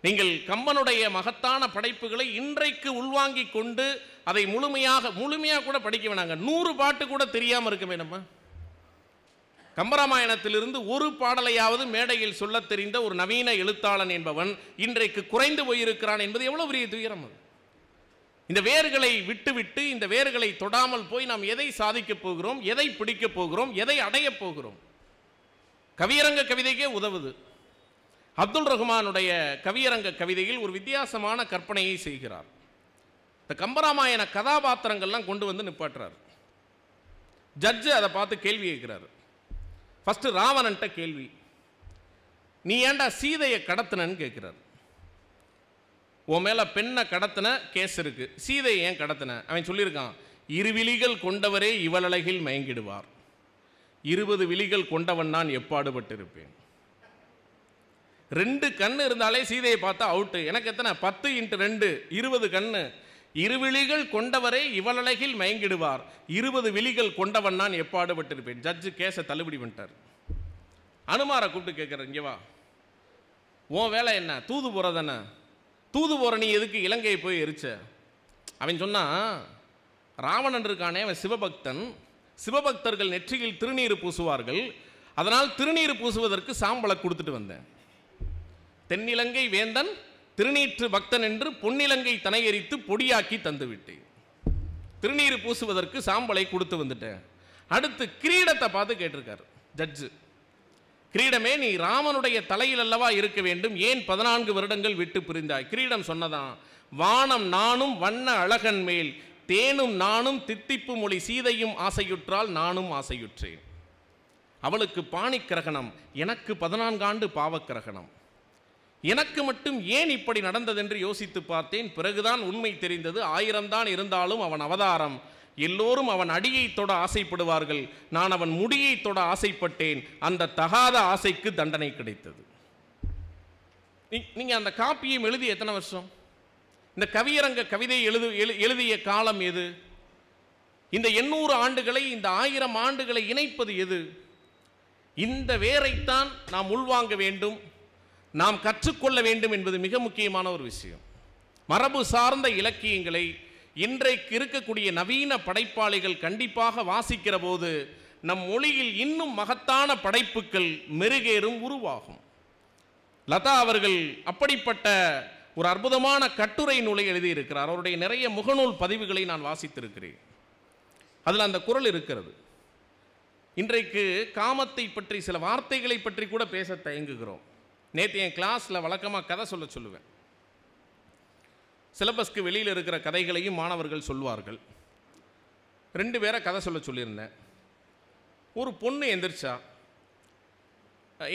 A: நீங்கள் கம்பனுடைய மகத்தான படைப்புகளை இன்றைக்கு உள்வாங்கிக் கொண்டு அதை முழுமையாக முழுமையாக கூட படிக்க வேணாங்க நூறு பாட்டு கூட தெரியாமல் இருக்க நம்ம கம்பராமாயணத்திலிருந்து ஒரு பாடலையாவது மேடையில் சொல்லத் தெரிந்த ஒரு நவீன எழுத்தாளன் என்பவன் இன்றைக்கு குறைந்து போயிருக்கிறான் என்பது எவ்வளவு பெரிய துயரம் அது இந்த வேர்களை விட்டுவிட்டு இந்த வேர்களை தொடாமல் போய் நாம் எதை சாதிக்கப் போகிறோம் எதை பிடிக்கப் போகிறோம் எதை அடையப் போகிறோம் கவியரங்க கவிதைக்கே உதவுது அப்துல் ரஹ்மானுடைய கவியரங்க கவிதையில் ஒரு வித்தியாசமான கற்பனையை செய்கிறார் இந்த கம்பராமாயண கதாபாத்திரங்கள்லாம் கொண்டு வந்து நிப்பாட்டுறார் ஜட்ஜு அதை பார்த்து கேள்வி கேட்கிறாரு ஃபஸ்ட்டு ராவணன்ட்ட கேள்வி நீ ஏண்டா சீதையை கடத்தினன்னு கேட்குறார் உன் மேலே பெண்ணை கடத்தின கேஸ் இருக்குது சீதையை ஏன் கடத்தின அவன் சொல்லியிருக்கான் இரு விழிகள் கொண்டவரே இவளழகில் மயங்கிடுவார் இருபது விழிகள் கொண்டவன் நான் எப்பாடுபட்டிருப்பேன் ரெண்டு கண் இருந்தாலே சீதையை பார்த்தா அவுட்டு எனக்கு எத்தனை பத்து இன்ட்டு ரெண்டு இருபது கண்ணு இரு விழிகள் கொண்டவரை இவளழகில் மயங்கிடுவார் இருபது விழிகள் கொண்டவன் நான் பட்டிருப்பேன் ஜட்ஜு கேஸை தள்ளுபடி பண்ணிட்டார் அனுமாரை கூப்பிட்டு கேட்குற இங்கே வா உன் வேலை என்ன தூது போகிற தூது போகிற நீ எதுக்கு இலங்கையை போய் எரிச்ச அவன் சொன்னான் ராவணன் இருக்கானே அவன் சிவபக்தன் சிவபக்தர்கள் நெற்றியில் திருநீர் பூசுவார்கள் அதனால் திருநீர் பூசுவதற்கு சாம்பலை கொடுத்துட்டு வந்தேன் தென்னிலங்கை வேந்தன் திருநீற்று பக்தன் என்று பொன்னிலங்கை தனையரித்து பொடியாக்கி தந்துவிட்டேன் திருநீர் பூசுவதற்கு சாம்பலை கொடுத்து வந்துட்டேன் அடுத்து கிரீடத்தை பார்த்து கேட்டிருக்காரு ஜட்ஜு கிரீடமே நீ ராமனுடைய தலையில் அல்லவா இருக்க வேண்டும் ஏன் பதினான்கு வருடங்கள் விட்டு பிரிந்தாய் கிரீடம் சொன்னதான் வானம் நானும் வண்ண அழகன் மேல் தேனும் நானும் தித்திப்பு மொழி சீதையும் ஆசையுற்றால் நானும் ஆசையுற்றேன் அவளுக்கு பாணிக்கிரகணம் எனக்கு பதினான்காண்டு பாவக்கிரகணம் எனக்கு மட்டும் ஏன் இப்படி நடந்ததென்று யோசித்து பார்த்தேன் பிறகுதான் உண்மை தெரிந்தது ஆயிரம்தான் இருந்தாலும் அவன் அவதாரம் எல்லோரும் அவன் அடியை தொட ஆசைப்படுவார்கள் நான் அவன் முடியை தொட ஆசைப்பட்டேன் அந்த தகாத ஆசைக்கு தண்டனை கிடைத்தது நீங்கள் அந்த காப்பியும் எழுதி எத்தனை வருஷம் இந்த கவியரங்க கவிதை எழுது எழுதிய காலம் எது இந்த எண்ணூறு ஆண்டுகளை இந்த ஆயிரம் ஆண்டுகளை இணைப்பது எது இந்த வேரைத்தான் நாம் உள்வாங்க வேண்டும் நாம் கற்றுக்கொள்ள வேண்டும் என்பது மிக முக்கியமான ஒரு விஷயம் மரபு சார்ந்த இலக்கியங்களை இன்றைக்கு இருக்கக்கூடிய நவீன படைப்பாளிகள் கண்டிப்பாக வாசிக்கிற போது நம் மொழியில் இன்னும் மகத்தான படைப்புகள் மெருகேறும் உருவாகும் லதா அவர்கள் அப்படிப்பட்ட ஒரு அற்புதமான கட்டுரை நூலை எழுதியிருக்கிறார் அவருடைய நிறைய முகநூல் பதிவுகளை நான் வாசித்திருக்கிறேன் அதில் அந்த குரல் இருக்கிறது இன்றைக்கு காமத்தை பற்றி சில வார்த்தைகளை பற்றி கூட பேச தயங்குகிறோம் நேற்று என் கிளாஸில் வழக்கமாக கதை சொல்ல சொல்லுவேன் சிலபஸ்க்கு வெளியில் இருக்கிற கதைகளையும் மாணவர்கள் சொல்வார்கள் ரெண்டு பேரை கதை சொல்ல சொல்லியிருந்தேன் ஒரு பொண்ணு எந்திரிச்சா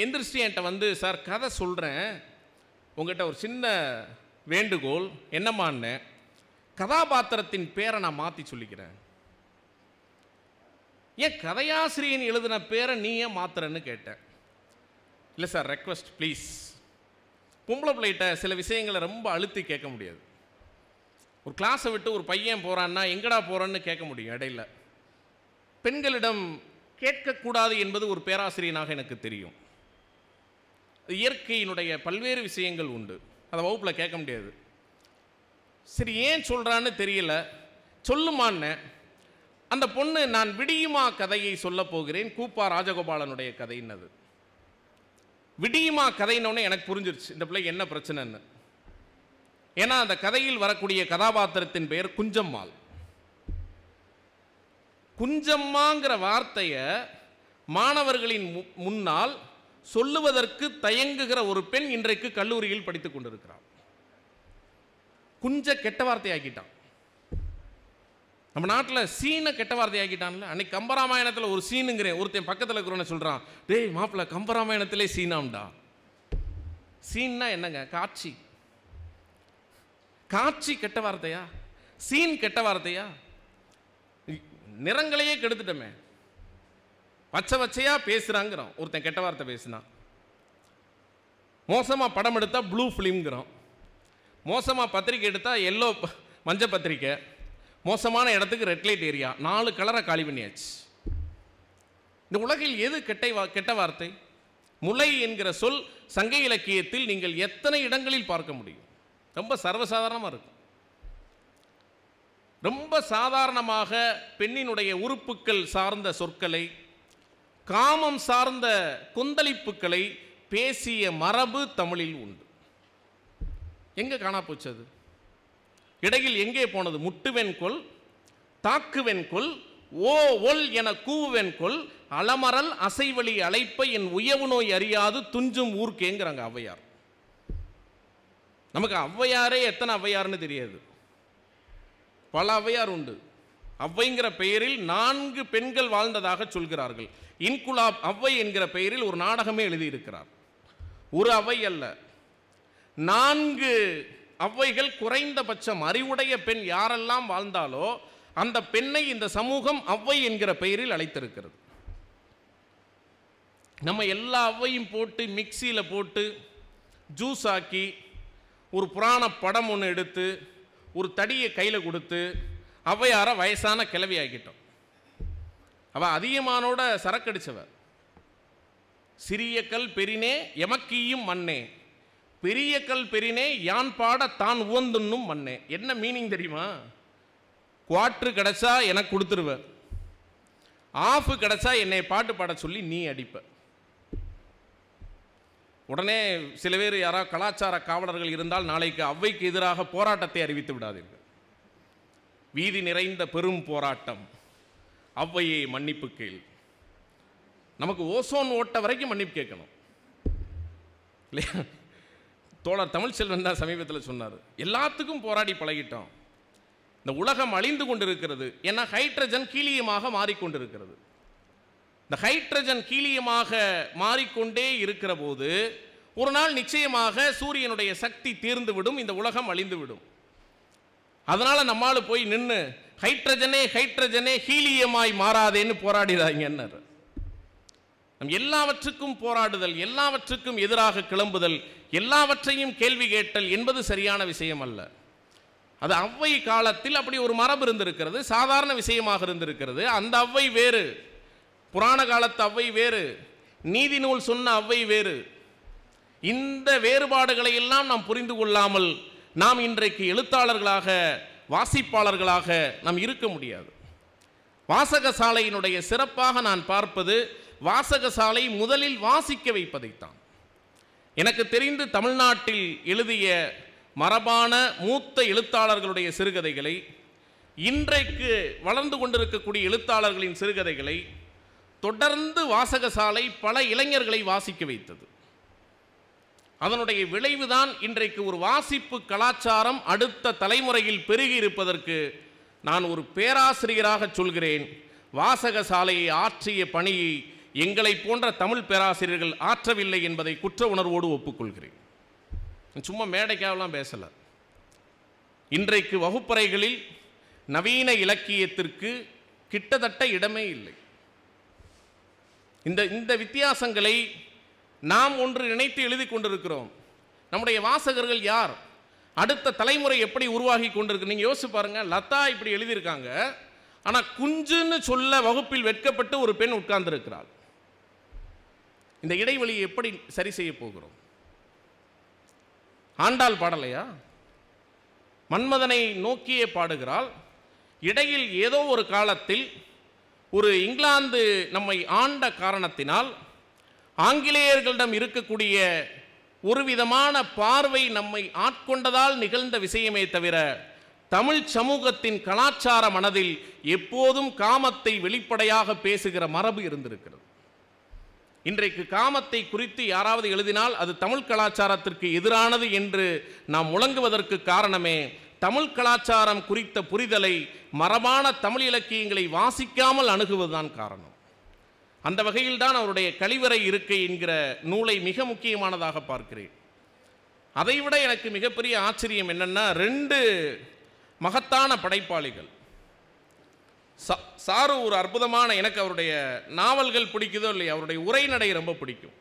A: எந்திரிச்சு என்கிட்ட வந்து சார் கதை சொல்கிறேன் உங்கள்கிட்ட ஒரு சின்ன வேண்டுகோள் என்னம்மான்னு கதாபாத்திரத்தின் பேரை நான் மாற்றி சொல்லிக்கிறேன் ஏன் கதையாசிரியன் எழுதின பேரை நீ ஏன் மாத்திரன்னு கேட்டேன் இல்லை சார் ரெக்வஸ்ட் ப்ளீஸ் பொம்பளை பிள்ளைகிட்ட சில விஷயங்களை ரொம்ப அழுத்தி கேட்க முடியாது ஒரு கிளாஸை விட்டு ஒரு பையன் போகிறான்னா எங்கடா போகிறான்னு கேட்க முடியும் இடையில பெண்களிடம் கேட்கக்கூடாது என்பது ஒரு பேராசிரியனாக எனக்கு தெரியும் இயற்கையினுடைய பல்வேறு விஷயங்கள் உண்டு அதை வகுப்பில் கேட்க முடியாது சரி ஏன் சொல்கிறான்னு தெரியல சொல்லுமான்னு அந்த பொண்ணு நான் விடியுமா கதையை சொல்ல போகிறேன் கூப்பா ராஜகோபாலனுடைய கதைன்னது விடியுமா கதைனோடனே எனக்கு புரிஞ்சிருச்சு இந்த பிள்ளைக்கு என்ன பிரச்சனைன்னு ஏன்னா அந்த கதையில் வரக்கூடிய கதாபாத்திரத்தின் பெயர் குஞ்சம்மாள் குஞ்சம்மாங்கிற வார்த்தையை மாணவர்களின் முன்னால் சொல்லுவதற்கு தயங்குகிற ஒரு பெண் இன்றைக்கு கல்லூரியில் படித்துக் கொண்டிருக்கிறார் குஞ்ச கெட்ட வார்த்தையாக்கிட்டான் நம்ம நாட்டில் சீனை கெட்ட வார்த்தை ஆகிட்டான்ல அன்னைக்கு கம்பராமாயணத்தில் ஒரு சீனுங்கிறேன் ஒருத்தன் பக்கத்தில் இருக்கிறவனை சொல்கிறான் டேய் மாப்பிள்ள கம்பராமாயணத்திலே சீனாம்டா சீன்னா என்னங்க காட்சி காட்சி கெட்ட வார்த்தையா சீன் கெட்ட வார்த்தையா நிறங்களையே கெடுத்துட்டோமே பச்சை பச்சையாக பேசுகிறாங்கிறோம் ஒருத்தன் கெட்ட வார்த்தை பேசுனான் மோசமாக படம் எடுத்தால் ப்ளூ ஃபிலிம்ங்கிறோம் மோசமாக பத்திரிக்கை எடுத்தால் எல்லோ மஞ்சள் பத்திரிக்கை மோசமான இடத்துக்கு ரெட் லைட் ஏரியா நாலு கலரை காலி பண்ணியாச்சு இந்த உலகில் எது கெட்டை வா கெட்ட வார்த்தை முளை என்கிற சொல் சங்க இலக்கியத்தில் நீங்கள் எத்தனை இடங்களில் பார்க்க முடியும் ரொம்ப சர்வசாதாரணமாக இருக்கும் ரொம்ப சாதாரணமாக பெண்ணினுடைய உறுப்புக்கள் சார்ந்த சொற்களை காமம் சார்ந்த கொந்தளிப்புக்களை பேசிய மரபு தமிழில் உண்டு எங்கே காணா போச்சு அது இடையில் எங்கே போனது முட்டுவெண்கொல் தாக்குவெண்கொல் ஓ ஒல் என கூவெண்கொல் அலமரல் அசைவழி அழைப்பை என் உயவு நோய் அறியாது துஞ்சும் ஊர்க்கேங்கிறாங்க ஔவையார் நமக்கு ஔவையாரே எத்தனை ஔவையார்னு தெரியாது பல ஔவையார் உண்டு ஔவைங்கிற பெயரில் நான்கு பெண்கள் வாழ்ந்ததாக சொல்கிறார்கள் இன்குலாப் ஔவை என்கிற பெயரில் ஒரு நாடகமே எழுதியிருக்கிறார் ஒரு அவை அல்ல நான்கு அவ்வைகள் குறைந்தபட்சம் அறிவுடைய பெண் யாரெல்லாம் வாழ்ந்தாலோ அந்த பெண்ணை இந்த சமூகம் அவ்வை என்கிற பெயரில் அழைத்திருக்கிறது நம்ம எல்லா அவ்வையும் போட்டு மிக்சியில் போட்டு ஜூஸ் ஆக்கி ஒரு புராண படம் ஒன்று எடுத்து ஒரு தடியை கையில் கொடுத்து அவ்வையாரை வயசான கிளவி ஆகிட்டோம் அவள் அதிகமானோட சரக்கடிச்சவ சிறிய கல் பெரினே எமக்கியும் மண்ணே பெரிய கல் பெரினே யான் பாட தான் உவந்துன்னும் மண்ணே என்ன மீனிங் தெரியுமா குவாட்ரு கிடச்சா எனக்கு கொடுத்துருவேன் ஆஃபு கிடச்சா என்னை பாட்டு பாட சொல்லி நீ அடிப்ப உடனே சில பேர் யாராவது கலாச்சார காவலர்கள் இருந்தால் நாளைக்கு அவைக்கு எதிராக போராட்டத்தை அறிவித்து விடாதீர்கள் வீதி நிறைந்த பெரும் போராட்டம் அவ்வையை மன்னிப்பு கேள் நமக்கு ஓசோன் ஓட்ட வரைக்கும் மன்னிப்பு கேட்கணும் இல்லையா தோழர் தமிழ்ச்செல்வன் தான் சமீபத்தில் சொன்னார் எல்லாத்துக்கும் போராடி பழகிட்டோம் இந்த உலகம் அழிந்து கொண்டிருக்கிறது ஏன்னா ஹைட்ரஜன் கீழியமாக மாறிக்கொண்டிருக்கிறது இந்த ஹைட்ரஜன் கீழியமாக மாறிக்கொண்டே இருக்கிற போது ஒரு நாள் நிச்சயமாக சூரியனுடைய சக்தி தீர்ந்துவிடும் இந்த உலகம் அழிந்துவிடும் அதனால் நம்மால் போய் நின்று ஹைட்ரஜனே ஹைட்ரஜனே ஹீலியமாய் மாறாதேன்னு போராடிதாங்கன்னார் நம் எல்லாவற்றுக்கும் போராடுதல் எல்லாவற்றுக்கும் எதிராக கிளம்புதல் எல்லாவற்றையும் கேள்வி கேட்டல் என்பது சரியான விஷயம் அல்ல அது அவ்வை காலத்தில் அப்படி ஒரு மரபு இருந்திருக்கிறது சாதாரண விஷயமாக இருந்திருக்கிறது அந்த அவ்வை வேறு புராண காலத்து அவ்வை வேறு நீதி நூல் சொன்ன அவ்வை வேறு இந்த வேறுபாடுகளை எல்லாம் நாம் புரிந்து கொள்ளாமல் நாம் இன்றைக்கு எழுத்தாளர்களாக வாசிப்பாளர்களாக நாம் இருக்க முடியாது வாசக சாலையினுடைய சிறப்பாக நான் பார்ப்பது வாசகசாலை முதலில் வாசிக்க வைப்பதைத்தான் எனக்கு தெரிந்து தமிழ்நாட்டில் எழுதிய மரபான மூத்த எழுத்தாளர்களுடைய சிறுகதைகளை இன்றைக்கு வளர்ந்து கொண்டிருக்கக்கூடிய எழுத்தாளர்களின் சிறுகதைகளை தொடர்ந்து வாசகசாலை பல இளைஞர்களை வாசிக்க வைத்தது அதனுடைய விளைவுதான் இன்றைக்கு ஒரு வாசிப்பு கலாச்சாரம் அடுத்த தலைமுறையில் பெருகி இருப்பதற்கு நான் ஒரு பேராசிரியராக சொல்கிறேன் வாசகசாலையை ஆற்றிய பணியை எங்களை போன்ற தமிழ் பேராசிரியர்கள் ஆற்றவில்லை என்பதை குற்ற உணர்வோடு ஒப்புக்கொள்கிறேன் சும்மா மேடைக்காவெல்லாம் பேசலை இன்றைக்கு வகுப்பறைகளில் நவீன இலக்கியத்திற்கு கிட்டத்தட்ட இடமே இல்லை இந்த இந்த வித்தியாசங்களை நாம் ஒன்று நினைத்து எழுதி கொண்டிருக்கிறோம் நம்முடைய வாசகர்கள் யார் அடுத்த தலைமுறை எப்படி உருவாகி கொண்டிருக்கு நீங்கள் யோசிச்சு பாருங்கள் லதா இப்படி எழுதியிருக்காங்க ஆனால் குஞ்சுன்னு சொல்ல வகுப்பில் வெட்கப்பட்டு ஒரு பெண் உட்கார்ந்துருக்கிறாள் இந்த இடைவெளியை எப்படி சரி செய்ய போகிறோம் ஆண்டாள் பாடலையா மன்மதனை நோக்கியே பாடுகிறாள் இடையில் ஏதோ ஒரு காலத்தில் ஒரு இங்கிலாந்து நம்மை ஆண்ட காரணத்தினால் ஆங்கிலேயர்களிடம் இருக்கக்கூடிய ஒரு விதமான பார்வை நம்மை ஆட்கொண்டதால் நிகழ்ந்த விஷயமே தவிர தமிழ் சமூகத்தின் கலாச்சார மனதில் எப்போதும் காமத்தை வெளிப்படையாக பேசுகிற மரபு இருந்திருக்கிறது இன்றைக்கு காமத்தை குறித்து யாராவது எழுதினால் அது தமிழ் கலாச்சாரத்திற்கு எதிரானது என்று நாம் முழங்குவதற்கு காரணமே தமிழ் கலாச்சாரம் குறித்த புரிதலை மரபான தமிழ் இலக்கியங்களை வாசிக்காமல் அணுகுவதுதான் காரணம் அந்த வகையில் தான் அவருடைய கழிவறை இருக்கை என்கிற நூலை மிக முக்கியமானதாக பார்க்கிறேன் அதைவிட எனக்கு மிகப்பெரிய ஆச்சரியம் என்னென்னா ரெண்டு மகத்தான படைப்பாளிகள் சா சாரு ஒரு அற்புதமான எனக்கு அவருடைய நாவல்கள் பிடிக்குதோ இல்லை அவருடைய உரைநடை ரொம்ப பிடிக்கும்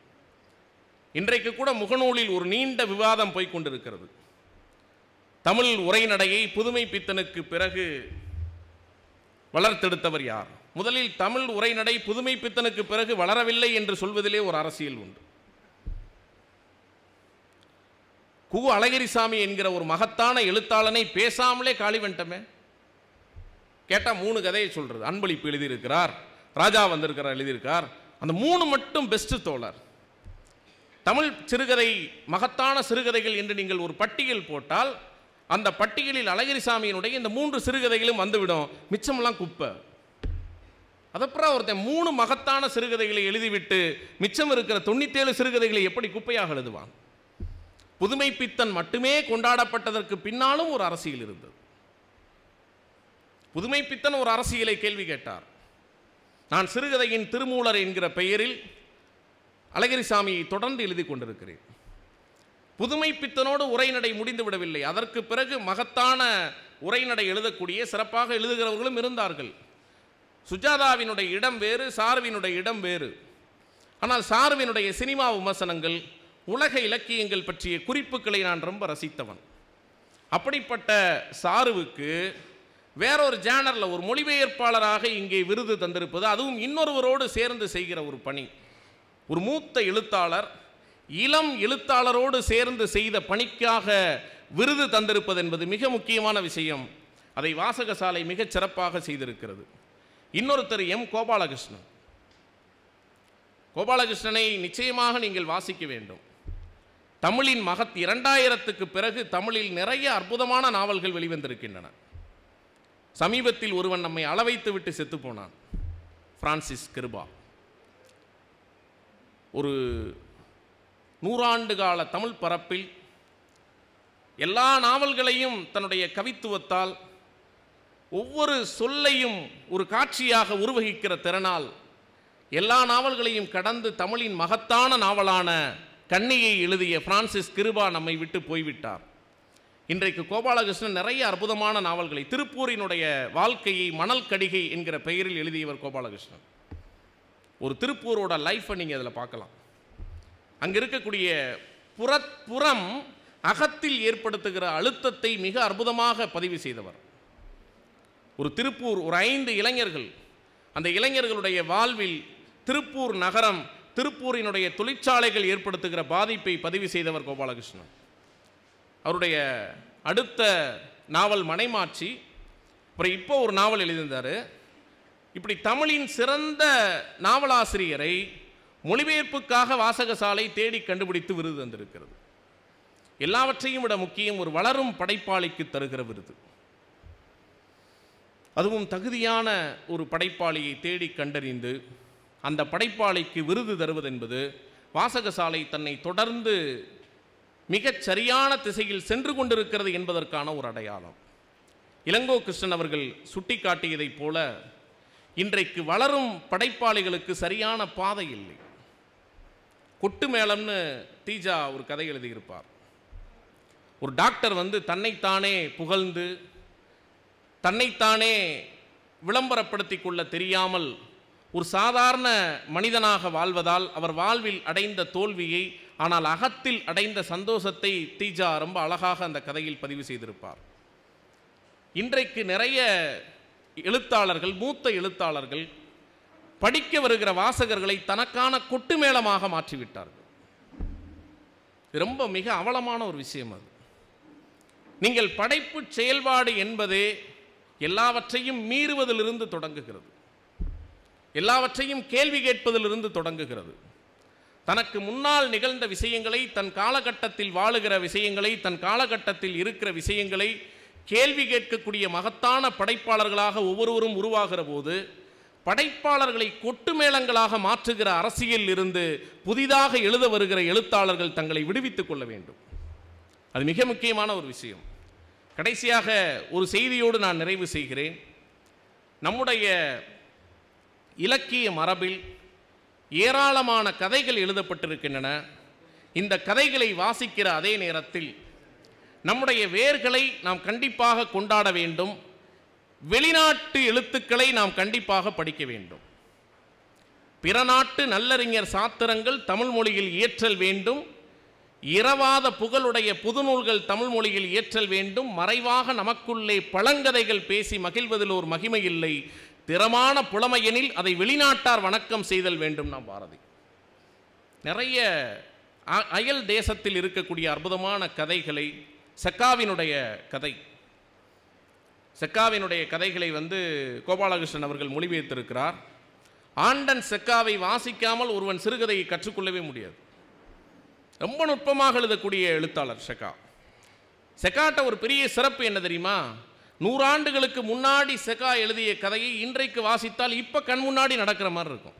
A: இன்றைக்கு கூட முகநூலில் ஒரு நீண்ட விவாதம் போய்கொண்டிருக்கிறது தமிழ் உரைநடையை புதுமை பித்தனுக்கு பிறகு வளர்த்தெடுத்தவர் யார் முதலில் தமிழ் உரைநடை புதுமை பித்தனுக்கு பிறகு வளரவில்லை என்று சொல்வதிலே ஒரு அரசியல் உண்டு கு அழகிரிசாமி என்கிற ஒரு மகத்தான எழுத்தாளனை பேசாமலே காலி கேட்டால் மூணு கதையை சொல்கிறது அன்பளிப்பு எழுதியிருக்கிறார் ராஜா வந்திருக்கிறார் எழுதியிருக்கார் அந்த மூணு மட்டும் பெஸ்ட்டு தோழர் தமிழ் சிறுகதை மகத்தான சிறுகதைகள் என்று நீங்கள் ஒரு பட்டியல் போட்டால் அந்த பட்டியலில் அழகிரிசாமியினுடைய இந்த மூன்று சிறுகதைகளும் வந்துவிடும் மிச்சமெல்லாம் குப்பை அதப்புறம் ஒருத்தன் மூணு மகத்தான சிறுகதைகளை எழுதிவிட்டு மிச்சம் இருக்கிற தொண்ணூத்தேழு சிறுகதைகளை எப்படி குப்பையாக எழுதுவான் புதுமை பித்தன் மட்டுமே கொண்டாடப்பட்டதற்கு பின்னாலும் ஒரு அரசியல் இருந்தது புதுமைப்பித்தன் ஒரு அரசியலை கேள்வி கேட்டார் நான் சிறுகதையின் திருமூலர் என்கிற பெயரில் அழகிரிசாமியை தொடர்ந்து எழுதி கொண்டிருக்கிறேன் புதுமை பித்தனோடு உரைநடை முடிந்து விடவில்லை அதற்கு பிறகு மகத்தான உரைநடை எழுதக்கூடிய சிறப்பாக எழுதுகிறவர்களும் இருந்தார்கள் சுஜாதாவினுடைய இடம் வேறு சார்வினுடைய இடம் வேறு ஆனால் சார்வினுடைய சினிமா விமர்சனங்கள் உலக இலக்கியங்கள் பற்றிய குறிப்புகளை நான் ரொம்ப ரசித்தவன் அப்படிப்பட்ட சாருவுக்கு வேறொரு ஜேனரில் ஒரு மொழிபெயர்ப்பாளராக இங்கே விருது தந்திருப்பது அதுவும் இன்னொருவரோடு சேர்ந்து செய்கிற ஒரு பணி ஒரு மூத்த எழுத்தாளர் இளம் எழுத்தாளரோடு சேர்ந்து செய்த பணிக்காக விருது தந்திருப்பது என்பது மிக முக்கியமான விஷயம் அதை வாசகசாலை மிகச் சிறப்பாக செய்திருக்கிறது இன்னொருத்தர் எம் கோபாலகிருஷ்ணன் கோபாலகிருஷ்ணனை நிச்சயமாக நீங்கள் வாசிக்க வேண்டும் தமிழின் மகத் இரண்டாயிரத்துக்கு பிறகு தமிழில் நிறைய அற்புதமான நாவல்கள் வெளிவந்திருக்கின்றன சமீபத்தில் ஒருவன் நம்மை அளவைத்து விட்டு செத்து போனான் பிரான்சிஸ் கிருபா ஒரு நூறாண்டு கால தமிழ் பரப்பில் எல்லா நாவல்களையும் தன்னுடைய கவித்துவத்தால் ஒவ்வொரு சொல்லையும் ஒரு காட்சியாக உருவகிக்கிற திறனால் எல்லா நாவல்களையும் கடந்து தமிழின் மகத்தான நாவலான கண்ணியை எழுதிய பிரான்சிஸ் கிருபா நம்மை விட்டு போய்விட்டார் இன்றைக்கு கோபாலகிருஷ்ணன் நிறைய அற்புதமான நாவல்களை திருப்பூரினுடைய வாழ்க்கையை மணல் கடிகை என்கிற பெயரில் எழுதியவர் கோபாலகிருஷ்ணன் ஒரு திருப்பூரோட லைஃப்பை நீங்கள் அதில் பார்க்கலாம் அங்கே இருக்கக்கூடிய புறப்புறம் அகத்தில் ஏற்படுத்துகிற அழுத்தத்தை மிக அற்புதமாக பதிவு செய்தவர் ஒரு திருப்பூர் ஒரு ஐந்து இளைஞர்கள் அந்த இளைஞர்களுடைய வாழ்வில் திருப்பூர் நகரம் திருப்பூரினுடைய தொழிற்சாலைகள் ஏற்படுத்துகிற பாதிப்பை பதிவு செய்தவர் கோபாலகிருஷ்ணன் அவருடைய அடுத்த நாவல் மனைமாட்சி அப்புறம் இப்போ ஒரு நாவல் எழுதியிருந்தார் இப்படி தமிழின் சிறந்த நாவலாசிரியரை மொழிபெயர்ப்புக்காக வாசகசாலை தேடி கண்டுபிடித்து விருது தந்திருக்கிறது எல்லாவற்றையும் விட முக்கியம் ஒரு வளரும் படைப்பாளிக்கு தருகிற விருது அதுவும் தகுதியான ஒரு படைப்பாளியை தேடி கண்டறிந்து அந்த படைப்பாளிக்கு விருது தருவதென்பது வாசகசாலை தன்னை தொடர்ந்து மிகச் சரியான திசையில் சென்று கொண்டிருக்கிறது என்பதற்கான ஒரு அடையாளம் இளங்கோ கிருஷ்ணன் அவர்கள் சுட்டிக்காட்டியதைப் போல இன்றைக்கு வளரும் படைப்பாளிகளுக்கு சரியான பாதை இல்லை கொட்டு மேளம்னு தீஜா ஒரு கதை எழுதியிருப்பார் ஒரு டாக்டர் வந்து தன்னைத்தானே புகழ்ந்து தன்னைத்தானே விளம்பரப்படுத்திக் கொள்ள தெரியாமல் ஒரு சாதாரண மனிதனாக வாழ்வதால் அவர் வாழ்வில் அடைந்த தோல்வியை ஆனால் அகத்தில் அடைந்த சந்தோஷத்தை தீஜா ரொம்ப அழகாக அந்த கதையில் பதிவு செய்திருப்பார் இன்றைக்கு நிறைய எழுத்தாளர்கள் மூத்த எழுத்தாளர்கள் படிக்க வருகிற வாசகர்களை தனக்கான கொட்டு மேளமாக மாற்றிவிட்டார்கள் ரொம்ப மிக அவலமான ஒரு விஷயம் அது நீங்கள் படைப்பு செயல்பாடு என்பது எல்லாவற்றையும் மீறுவதிலிருந்து தொடங்குகிறது எல்லாவற்றையும் கேள்வி கேட்பதிலிருந்து தொடங்குகிறது தனக்கு முன்னால் நிகழ்ந்த விஷயங்களை தன் காலகட்டத்தில் வாழுகிற விஷயங்களை தன் காலகட்டத்தில் இருக்கிற விஷயங்களை கேள்வி கேட்கக்கூடிய மகத்தான படைப்பாளர்களாக ஒவ்வொருவரும் உருவாகிற போது படைப்பாளர்களை மேளங்களாக மாற்றுகிற அரசியலில் இருந்து புதிதாக எழுத வருகிற எழுத்தாளர்கள் தங்களை விடுவித்துக் கொள்ள வேண்டும் அது மிக முக்கியமான ஒரு விஷயம் கடைசியாக ஒரு செய்தியோடு நான் நிறைவு செய்கிறேன் நம்முடைய இலக்கிய மரபில் ஏராளமான கதைகள் எழுதப்பட்டிருக்கின்றன இந்த கதைகளை வாசிக்கிற அதே நேரத்தில் நம்முடைய வேர்களை நாம் கண்டிப்பாக கொண்டாட வேண்டும் வெளிநாட்டு எழுத்துக்களை நாம் கண்டிப்பாக படிக்க வேண்டும் பிற நாட்டு நல்லறிஞர் சாத்திரங்கள் தமிழ் மொழியில் இயற்றல் வேண்டும் இரவாத புகழுடைய புதுநூல்கள் தமிழ் மொழியில் இயற்றல் வேண்டும் மறைவாக நமக்குள்ளே பழங்கதைகள் பேசி மகிழ்வதில் ஒரு மகிமை இல்லை திறமான புலமையெனில் அதை வெளிநாட்டார் வணக்கம் செய்தல் வேண்டும் நான் பாரதி நிறைய அயல் தேசத்தில் இருக்கக்கூடிய அற்புதமான கதைகளை செக்காவினுடைய கதை செக்காவினுடைய கதைகளை வந்து கோபாலகிருஷ்ணன் அவர்கள் மொழிபெயர்த்திருக்கிறார் ஆண்டன் செக்காவை வாசிக்காமல் ஒருவன் சிறுகதையை கற்றுக்கொள்ளவே முடியாது ரொம்ப நுட்பமாக எழுதக்கூடிய எழுத்தாளர் செக்கா செக்காட்ட ஒரு பெரிய சிறப்பு என்ன தெரியுமா நூறாண்டுகளுக்கு முன்னாடி செகா எழுதிய கதையை இன்றைக்கு வாசித்தால் இப்போ கண் முன்னாடி நடக்கிற மாதிரி இருக்கும்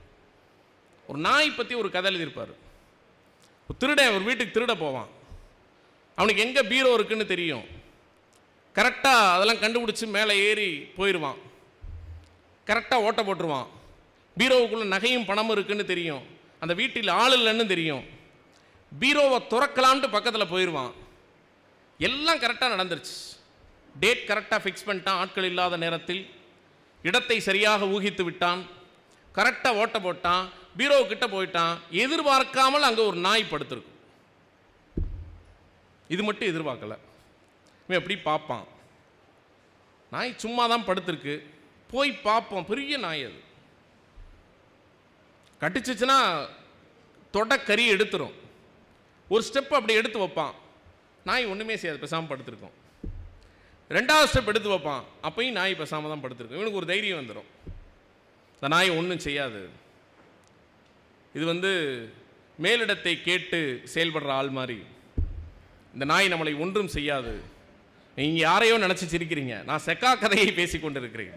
A: ஒரு நாய் பற்றி ஒரு கதை எழுதியிருப்பார் திருடன் ஒரு வீட்டுக்கு திருட போவான் அவனுக்கு எங்கே பீரோ இருக்குன்னு தெரியும் கரெக்டாக அதெல்லாம் கண்டுபிடிச்சி மேலே ஏறி போயிடுவான் கரெக்டாக ஓட்ட போட்டுருவான் பீரோவுக்குள்ளே நகையும் பணமும் இருக்குன்னு தெரியும் அந்த வீட்டில் ஆள் இல்லைன்னு தெரியும் பீரோவை துறக்கலான்ட்டு பக்கத்தில் போயிடுவான் எல்லாம் கரெக்டாக நடந்துருச்சு டேட் கரெக்டாக ஃபிக்ஸ் பண்ணிட்டான் ஆட்கள் இல்லாத நேரத்தில் இடத்தை சரியாக ஊகித்து விட்டான் கரெக்டாக ஓட்ட போட்டான் பீரோக்கிட்ட போயிட்டான் எதிர்பார்க்காமல் அங்கே ஒரு நாய் படுத்துருக்கு இது மட்டும் எதிர்பார்க்கலை இவன் எப்படி பார்ப்பான் நாய் சும்மா தான் படுத்துருக்கு போய் பார்ப்போம் பெரிய நாய் அது கட்டிச்சிச்சுன்னா தொடக்கறி எடுத்துரும் ஒரு ஸ்டெப் அப்படி எடுத்து வைப்பான் நாய் ஒன்றுமே செய்யாது பேசாமல் படுத்துருக்கோம் ரெண்டாவது ஸ்டெப் எடுத்து வைப்பான் அப்பையும் நாய் பேசாமல் தான் படுத்துருக்கும் இவனுக்கு ஒரு தைரியம் வந்துடும் இந்த நாய் ஒன்றும் செய்யாது இது வந்து மேலிடத்தை கேட்டு செயல்படுற ஆள் மாதிரி இந்த நாய் நம்மளை ஒன்றும் செய்யாது நீங்கள் யாரையோ நினச்சி சிரிக்கிறீங்க நான் செக்கா கதையை பேசி கொண்டிருக்கிறேன்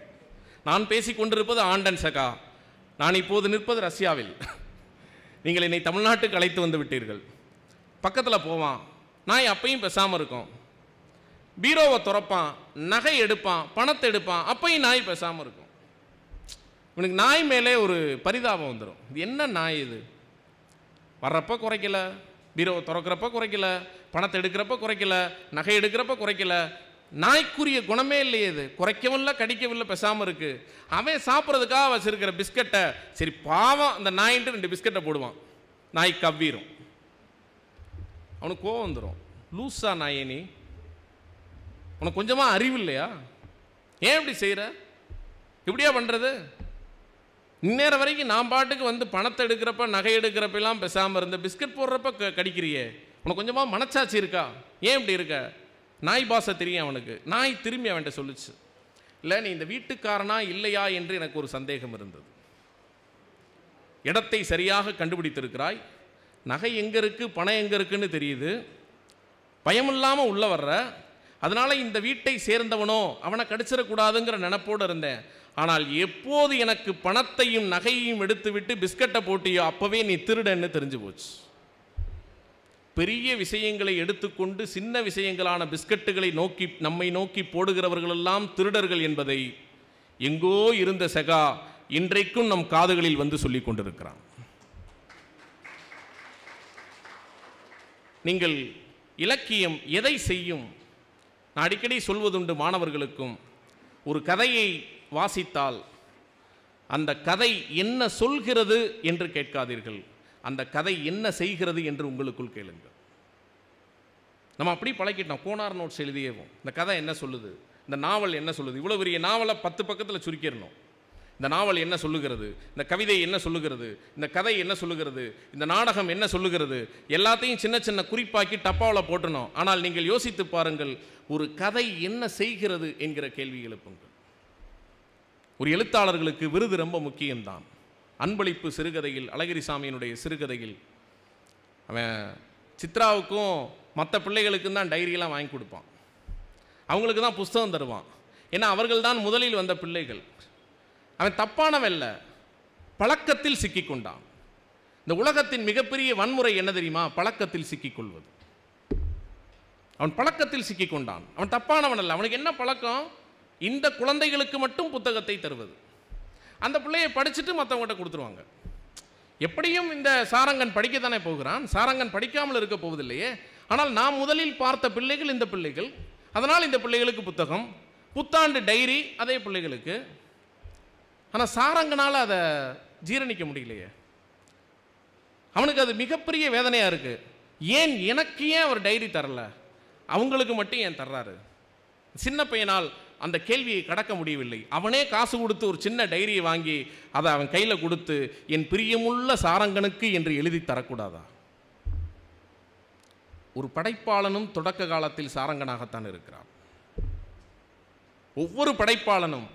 A: நான் பேசி கொண்டிருப்பது ஆண்டன் செக்கா நான் இப்போது நிற்பது ரஷ்யாவில் நீங்கள் என்னை தமிழ்நாட்டுக்கு அழைத்து வந்து விட்டீர்கள் பக்கத்தில் போவான் நாய் அப்பையும் பேசாமல் இருக்கும் பீரோவை துறப்பான் நகை எடுப்பான் பணத்தை எடுப்பான் அப்பையும் நாய் பேசாமல் இருக்கும் இவனுக்கு நாய் மேலே ஒரு பரிதாபம் வந்துடும் இது என்ன நாய் இது வர்றப்ப குறைக்கல பீரோவை திறக்கிறப்ப குறைக்கல பணத்தை எடுக்கிறப்ப குறைக்கல நகை எடுக்கிறப்ப குறைக்கல நாய்க்குரிய குணமே இல்லையே இது குறைக்கவும் இல்லை கடிக்கவும் இல்லை பேசாமல் இருக்குது அவன் சாப்பிட்றதுக்காக வச்சுருக்கிற பிஸ்கட்டை சரி பாவம் அந்த நாயின்ட்டு ரெண்டு பிஸ்கட்டை போடுவான் நாய் கவ்வீரும் அவனுக்கு கோவம் வந்துடும் லூஸா நாயினி உனக்கு கொஞ்சமாக அறிவு இல்லையா ஏன் இப்படி செய்கிற இப்படியா பண்ணுறது இந்நேரம் வரைக்கும் நான் பாட்டுக்கு வந்து பணத்தை எடுக்கிறப்ப நகை எடுக்கிறப்பெல்லாம் பேசாமல் இருந்த பிஸ்கட் போடுறப்ப க கடிக்கிறியே உனக்கு கொஞ்சமாக மனச்சாச்சு இருக்கா ஏன் இப்படி இருக்க நாய் பாசை தெரியும் அவனுக்கு நாய் திரும்பி அவன்கிட்ட சொல்லிச்சு இல்லை நீ இந்த வீட்டுக்காரனா இல்லையா என்று எனக்கு ஒரு சந்தேகம் இருந்தது இடத்தை சரியாக கண்டுபிடித்திருக்கிறாய் நகை எங்கே இருக்குது பணம் எங்கே இருக்குன்னு தெரியுது பயமில்லாமல் உள்ளே வர்ற அதனால் இந்த வீட்டை சேர்ந்தவனோ அவனை கடிச்சிடக்கூடாதுங்கிற நினப்போடு இருந்தேன் ஆனால் எப்போது எனக்கு பணத்தையும் நகையையும் எடுத்துவிட்டு பிஸ்கட்டை போட்டியோ அப்போவே நீ திருடன்னு தெரிஞ்சு போச்சு பெரிய விஷயங்களை எடுத்துக்கொண்டு சின்ன விஷயங்களான பிஸ்கட்டுகளை நோக்கி நம்மை நோக்கி போடுகிறவர்களெல்லாம் திருடர்கள் என்பதை எங்கோ இருந்த செகா இன்றைக்கும் நம் காதுகளில் வந்து சொல்லி கொண்டிருக்கிறான் நீங்கள் இலக்கியம் எதை செய்யும் நான் அடிக்கடி சொல்வதுண்டு மாணவர்களுக்கும் ஒரு கதையை வாசித்தால் அந்த கதை என்ன சொல்கிறது என்று கேட்காதீர்கள் அந்த கதை என்ன செய்கிறது என்று உங்களுக்குள் கேளுங்கள் நம்ம அப்படி பழக்கிட்டோம் கோனார் நோட்ஸ் எழுதியவும் இந்த கதை என்ன சொல்லுது இந்த நாவல் என்ன சொல்லுது இவ்வளோ பெரிய நாவலை பத்து பக்கத்தில் சுருக்கிடணும் இந்த நாவல் என்ன சொல்லுகிறது இந்த கவிதை என்ன சொல்லுகிறது இந்த கதை என்ன சொல்லுகிறது இந்த நாடகம் என்ன சொல்லுகிறது எல்லாத்தையும் சின்ன சின்ன குறிப்பாக்கி டப்பாவில் போட்டணும் ஆனால் நீங்கள் யோசித்து பாருங்கள் ஒரு கதை என்ன செய்கிறது என்கிற கேள்வி எழுப்புங்கள் ஒரு எழுத்தாளர்களுக்கு விருது ரொம்ப முக்கியம்தான் அன்பளிப்பு சிறுகதையில் அழகிரிசாமியினுடைய சிறுகதையில் அவன் சித்ராவுக்கும் மற்ற பிள்ளைகளுக்கும் தான் டைரியெல்லாம் வாங்கி கொடுப்பான் அவங்களுக்கு தான் புஸ்தகம் தருவான் ஏன்னா அவர்கள் தான் முதலில் வந்த பிள்ளைகள் அவன் தப்பானவல்ல பழக்கத்தில் சிக்கிக்கொண்டான் இந்த உலகத்தின் மிகப்பெரிய வன்முறை என்ன தெரியுமா பழக்கத்தில் சிக்கிக்கொள்வது அவன் பழக்கத்தில் சிக்கிக்கொண்டான் அவன் தப்பானவன் அல்ல அவனுக்கு என்ன பழக்கம் இந்த குழந்தைகளுக்கு மட்டும் புத்தகத்தை தருவது அந்த பிள்ளையை படிச்சுட்டு மற்றவங்கள்ட்ட கொடுத்துருவாங்க எப்படியும் இந்த சாரங்கன் படிக்க தானே போகிறான் சாரங்கன் படிக்காமல் இருக்க போவதில்லையே ஆனால் நாம் முதலில் பார்த்த பிள்ளைகள் இந்த பிள்ளைகள் அதனால் இந்த பிள்ளைகளுக்கு புத்தகம் புத்தாண்டு டைரி அதே பிள்ளைகளுக்கு ஆனால் சாரங்கனால் அதை ஜீரணிக்க முடியலையே அவனுக்கு அது மிகப்பெரிய வேதனையாக இருக்குது ஏன் எனக்கு ஏன் அவர் டைரி தரலை அவங்களுக்கு மட்டும் ஏன் தர்றாரு சின்ன பையனால் அந்த கேள்வியை கடக்க முடியவில்லை அவனே காசு கொடுத்து ஒரு சின்ன டைரியை வாங்கி அதை அவன் கையில் கொடுத்து என் பிரியமுள்ள சாரங்கனுக்கு என்று எழுதி தரக்கூடாதா ஒரு படைப்பாளனும் தொடக்க காலத்தில் சாரங்கனாகத்தான் இருக்கிறான் ஒவ்வொரு படைப்பாளனும்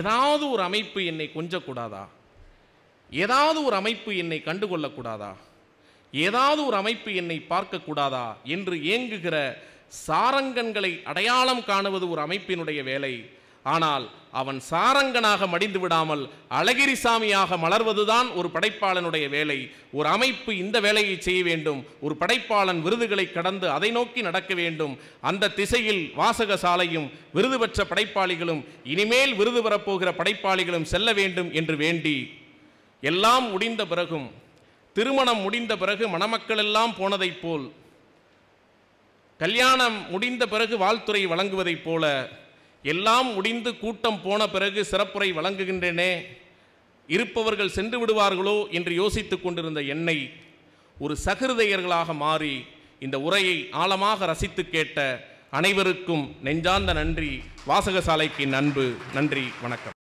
A: ஏதாவது ஒரு அமைப்பு என்னை கொஞ்சக்கூடாதா ஏதாவது ஒரு அமைப்பு என்னை கண்டுகொள்ளக்கூடாதா ஏதாவது ஒரு அமைப்பு என்னை பார்க்கக்கூடாதா என்று ஏங்குகிற சாரங்கன்களை அடையாளம் காணுவது ஒரு அமைப்பினுடைய வேலை ஆனால் அவன் சாரங்கனாக மடிந்து விடாமல் அழகிரிசாமியாக மலர்வதுதான் ஒரு படைப்பாளனுடைய வேலை ஒரு அமைப்பு இந்த வேலையை செய்ய வேண்டும் ஒரு படைப்பாளன் விருதுகளை கடந்து அதை நோக்கி நடக்க வேண்டும் அந்த திசையில் வாசக சாலையும் விருது பெற்ற படைப்பாளிகளும் இனிமேல் விருது பெறப்போகிற படைப்பாளிகளும் செல்ல வேண்டும் என்று வேண்டி எல்லாம் முடிந்த பிறகும் திருமணம் முடிந்த பிறகு மணமக்கள் எல்லாம் போனதைப் போல் கல்யாணம் முடிந்த பிறகு வாழ்த்துறை வழங்குவதைப் போல எல்லாம் முடிந்து கூட்டம் போன பிறகு சிறப்புரை வழங்குகின்றேனே இருப்பவர்கள் சென்று விடுவார்களோ என்று யோசித்து கொண்டிருந்த என்னை ஒரு சகிருதையர்களாக மாறி இந்த உரையை ஆழமாக ரசித்து கேட்ட அனைவருக்கும் நெஞ்சார்ந்த நன்றி வாசகசாலைக்கு நண்பு நன்றி வணக்கம்